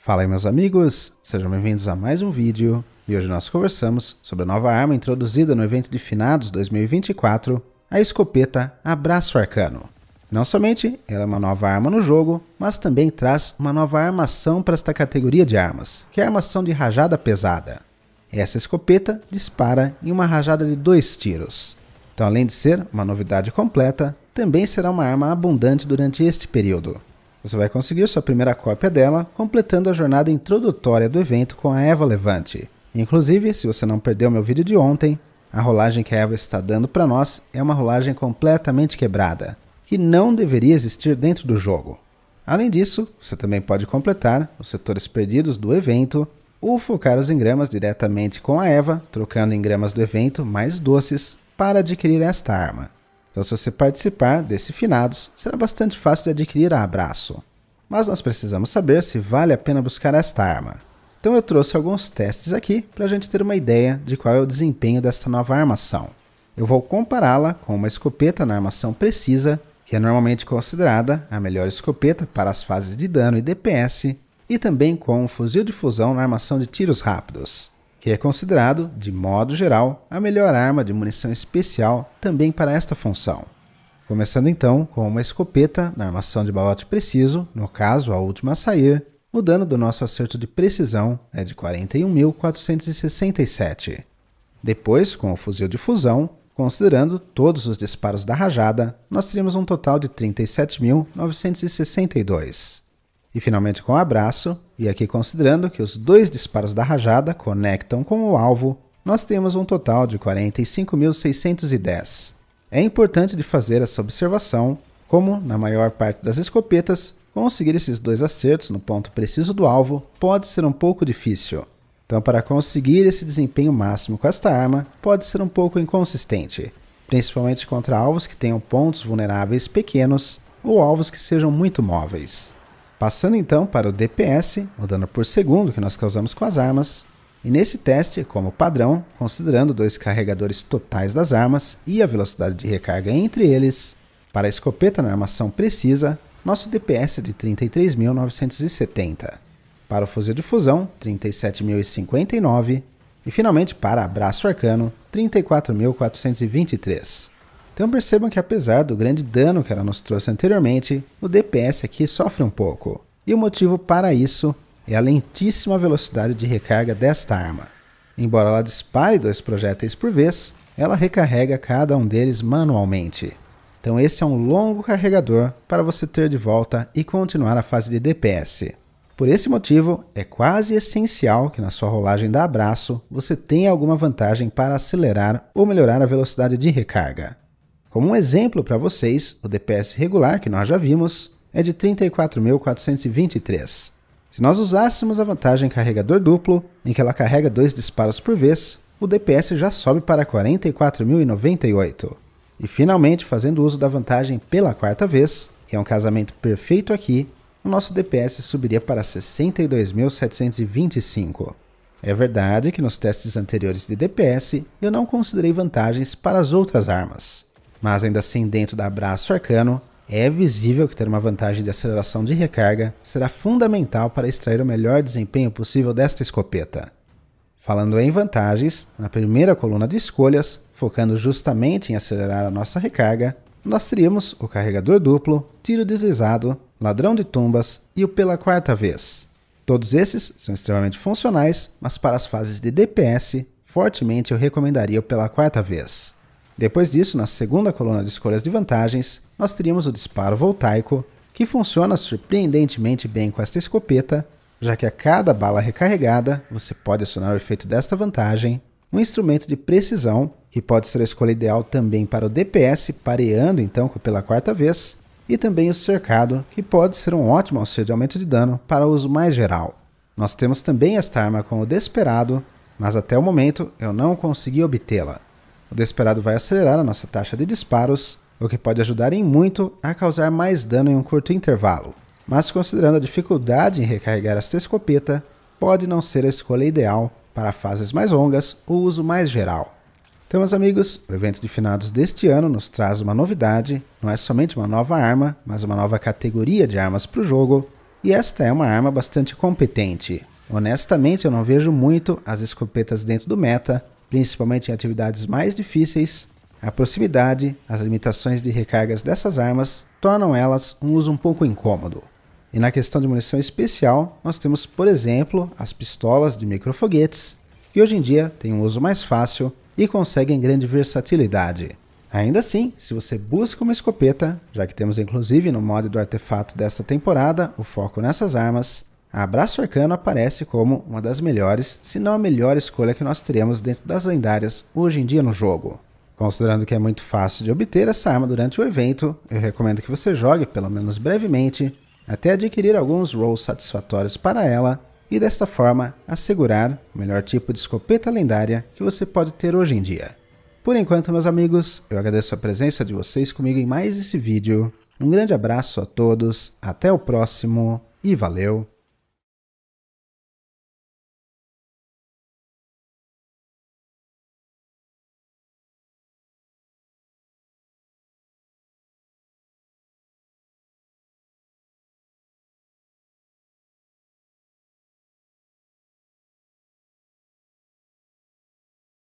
Fala aí meus amigos, sejam bem-vindos a mais um vídeo e hoje nós conversamos sobre a nova arma introduzida no evento de finados 2024, a escopeta Abraço Arcano. Não somente ela é uma nova arma no jogo, mas também traz uma nova armação para esta categoria de armas, que é a armação de rajada pesada. Essa escopeta dispara em uma rajada de dois tiros. Então além de ser uma novidade completa, também será uma arma abundante durante este período. Você vai conseguir sua primeira cópia dela completando a jornada introdutória do evento com a Eva Levante. Inclusive, se você não perdeu meu vídeo de ontem, a rolagem que a Eva está dando para nós é uma rolagem completamente quebrada, que não deveria existir dentro do jogo. Além disso, você também pode completar os setores perdidos do evento ou focar os engramas diretamente com a Eva, trocando engramas do evento mais doces para adquirir esta arma. Então, se você participar desse finados, será bastante fácil de adquirir a abraço. Mas nós precisamos saber se vale a pena buscar esta arma. Então eu trouxe alguns testes aqui para a gente ter uma ideia de qual é o desempenho desta nova armação. Eu vou compará-la com uma escopeta na armação precisa, que é normalmente considerada a melhor escopeta para as fases de dano e DPS, e também com um fuzil de fusão na armação de tiros rápidos que é considerado, de modo geral, a melhor arma de munição especial também para esta função. Começando então com uma escopeta na armação de balote preciso, no caso a última a sair, o dano do nosso acerto de precisão é de 41.467. Depois, com o fuzil de fusão, considerando todos os disparos da rajada, nós teríamos um total de 37.962. E finalmente com o um abraço, e aqui considerando que os dois disparos da rajada conectam com o alvo, nós temos um total de 45.610. É importante de fazer essa observação, como na maior parte das escopetas, conseguir esses dois acertos no ponto preciso do alvo pode ser um pouco difícil. Então, para conseguir esse desempenho máximo com esta arma, pode ser um pouco inconsistente, principalmente contra alvos que tenham pontos vulneráveis pequenos ou alvos que sejam muito móveis. Passando então para o DPS, o dano por segundo que nós causamos com as armas, e nesse teste, como padrão, considerando dois carregadores totais das armas e a velocidade de recarga entre eles, para a escopeta na armação precisa, nosso DPS é de 33.970, para o fuzil de fusão 37.059 e finalmente para abraço arcano 34.423. Então percebam que apesar do grande dano que ela nos trouxe anteriormente, o DPS aqui sofre um pouco. E o motivo para isso é a lentíssima velocidade de recarga desta arma. Embora ela dispare dois projéteis por vez, ela recarrega cada um deles manualmente. Então esse é um longo carregador para você ter de volta e continuar a fase de DPS. Por esse motivo, é quase essencial que na sua rolagem da abraço você tenha alguma vantagem para acelerar ou melhorar a velocidade de recarga. Como um exemplo para vocês, o DPS regular, que nós já vimos, é de 34.423. Se nós usássemos a vantagem carregador duplo, em que ela carrega dois disparos por vez, o DPS já sobe para 44.098. E finalmente, fazendo uso da vantagem pela quarta vez, que é um casamento perfeito aqui, o nosso DPS subiria para 62.725. É verdade que nos testes anteriores de DPS eu não considerei vantagens para as outras armas, mas ainda assim, dentro da abraço arcano, é visível que ter uma vantagem de aceleração de recarga será fundamental para extrair o melhor desempenho possível desta escopeta. Falando em vantagens, na primeira coluna de escolhas, focando justamente em acelerar a nossa recarga, nós teríamos o carregador duplo, tiro deslizado, ladrão de tumbas e o pela quarta vez. Todos esses são extremamente funcionais, mas para as fases de DPS, fortemente eu recomendaria o pela quarta vez. Depois disso, na segunda coluna de escolhas de vantagens, nós teríamos o disparo voltaico, que funciona surpreendentemente bem com esta escopeta, já que a cada bala recarregada você pode acionar o efeito desta vantagem, um instrumento de precisão, que pode ser a escolha ideal também para o DPS, pareando então pela quarta vez, e também o cercado, que pode ser um ótimo auxílio de aumento de dano para uso mais geral. Nós temos também esta arma com o Desperado, mas até o momento eu não consegui obtê-la. O Desperado vai acelerar a nossa taxa de disparos, o que pode ajudar em muito a causar mais dano em um curto intervalo. Mas considerando a dificuldade em recarregar esta escopeta, pode não ser a escolha ideal para fases mais longas ou uso mais geral. Então, meus amigos, o evento de finados deste ano nos traz uma novidade. Não é somente uma nova arma, mas uma nova categoria de armas para o jogo. E esta é uma arma bastante competente. Honestamente, eu não vejo muito as escopetas dentro do meta, principalmente em atividades mais difíceis, a proximidade, as limitações de recargas dessas armas tornam elas um uso um pouco incômodo. E na questão de munição especial, nós temos, por exemplo, as pistolas de microfoguetes, que hoje em dia têm um uso mais fácil e conseguem grande versatilidade. Ainda assim, se você busca uma escopeta, já que temos inclusive no mod do artefato desta temporada o foco nessas armas, a Abraço Arcano aparece como uma das melhores, se não a melhor escolha que nós teremos dentro das lendárias hoje em dia no jogo. Considerando que é muito fácil de obter essa arma durante o evento, eu recomendo que você jogue, pelo menos brevemente, até adquirir alguns rolls satisfatórios para ela e desta forma assegurar o melhor tipo de escopeta lendária que você pode ter hoje em dia. Por enquanto, meus amigos, eu agradeço a presença de vocês comigo em mais esse vídeo. Um grande abraço a todos, até o próximo e valeu!